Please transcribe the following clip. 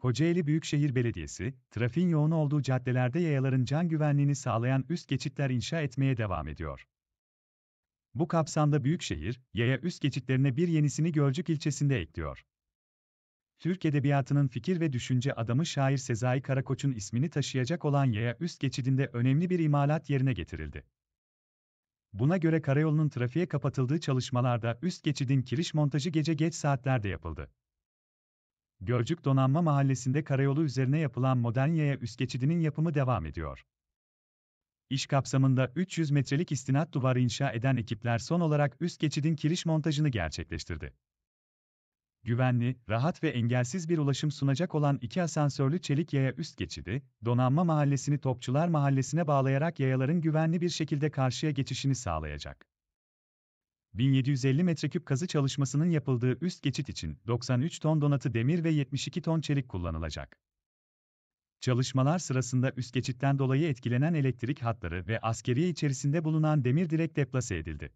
Kocaeli Büyükşehir Belediyesi, trafiğin yoğun olduğu caddelerde yayaların can güvenliğini sağlayan üst geçitler inşa etmeye devam ediyor. Bu kapsamda Büyükşehir, yaya üst geçitlerine bir yenisini Gölcük ilçesinde ekliyor. Türk Edebiyatı'nın fikir ve düşünce adamı şair Sezai Karakoç'un ismini taşıyacak olan yaya üst geçidinde önemli bir imalat yerine getirildi. Buna göre karayolunun trafiğe kapatıldığı çalışmalarda üst geçidin kiriş montajı gece geç saatlerde yapıldı. Gölcük Donanma Mahallesi'nde karayolu üzerine yapılan modern yaya üst geçidinin yapımı devam ediyor. İş kapsamında 300 metrelik istinat duvarı inşa eden ekipler son olarak üst geçidin kiriş montajını gerçekleştirdi. Güvenli, rahat ve engelsiz bir ulaşım sunacak olan iki asansörlü çelik yaya üst geçidi, Donanma Mahallesi'ni Topçular Mahallesi'ne bağlayarak yayaların güvenli bir şekilde karşıya geçişini sağlayacak. 1750 metreküp kazı çalışmasının yapıldığı üst geçit için 93 ton donatı demir ve 72 ton çelik kullanılacak. Çalışmalar sırasında üst geçitten dolayı etkilenen elektrik hatları ve askeriye içerisinde bulunan demir direk deplase edildi.